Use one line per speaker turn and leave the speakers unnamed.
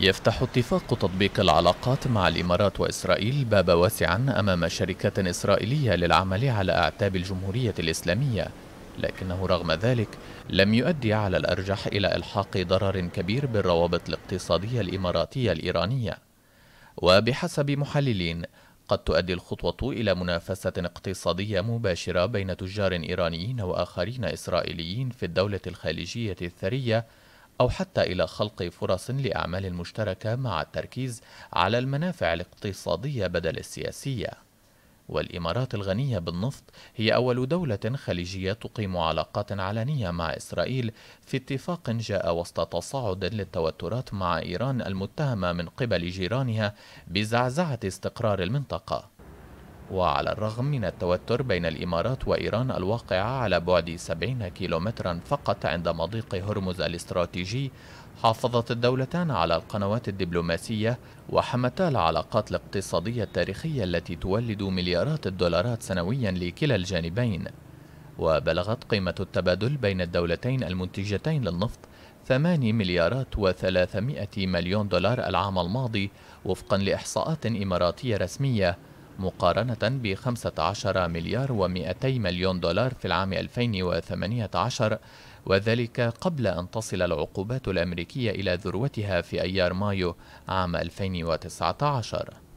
يفتح اتفاق تطبيق العلاقات مع الإمارات وإسرائيل باب واسعا أمام شركات إسرائيلية للعمل على أعتاب الجمهورية الإسلامية لكنه رغم ذلك لم يؤدي على الأرجح إلى إلحاق ضرر كبير بالروابط الاقتصادية الإماراتية الإيرانية وبحسب محللين قد تؤدي الخطوة إلى منافسة اقتصادية مباشرة بين تجار إيرانيين وآخرين إسرائيليين في الدولة الخليجية الثرية أو حتى إلى خلق فرص لأعمال مشتركة مع التركيز على المنافع الاقتصادية بدل السياسية. والإمارات الغنية بالنفط هي أول دولة خليجية تقيم علاقات علنية مع إسرائيل في اتفاق جاء وسط تصاعد للتوترات مع إيران المتهمة من قبل جيرانها بزعزعة استقرار المنطقة. وعلى الرغم من التوتر بين الإمارات وإيران الواقعة على بعد 70 كيلومترا فقط عند مضيق هرمز الاستراتيجي حافظت الدولتان على القنوات الدبلوماسية وحمتا العلاقات الاقتصادية التاريخية التي تولد مليارات الدولارات سنويا لكلا الجانبين وبلغت قيمة التبادل بين الدولتين المنتجتين للنفط 8 مليارات و300 مليون دولار العام الماضي وفقا لإحصاءات إماراتية رسمية مقارنة ب 15 مليار و200 مليون دولار في العام 2018 وذلك قبل أن تصل العقوبات الأمريكية إلى ذروتها في أيار مايو عام 2019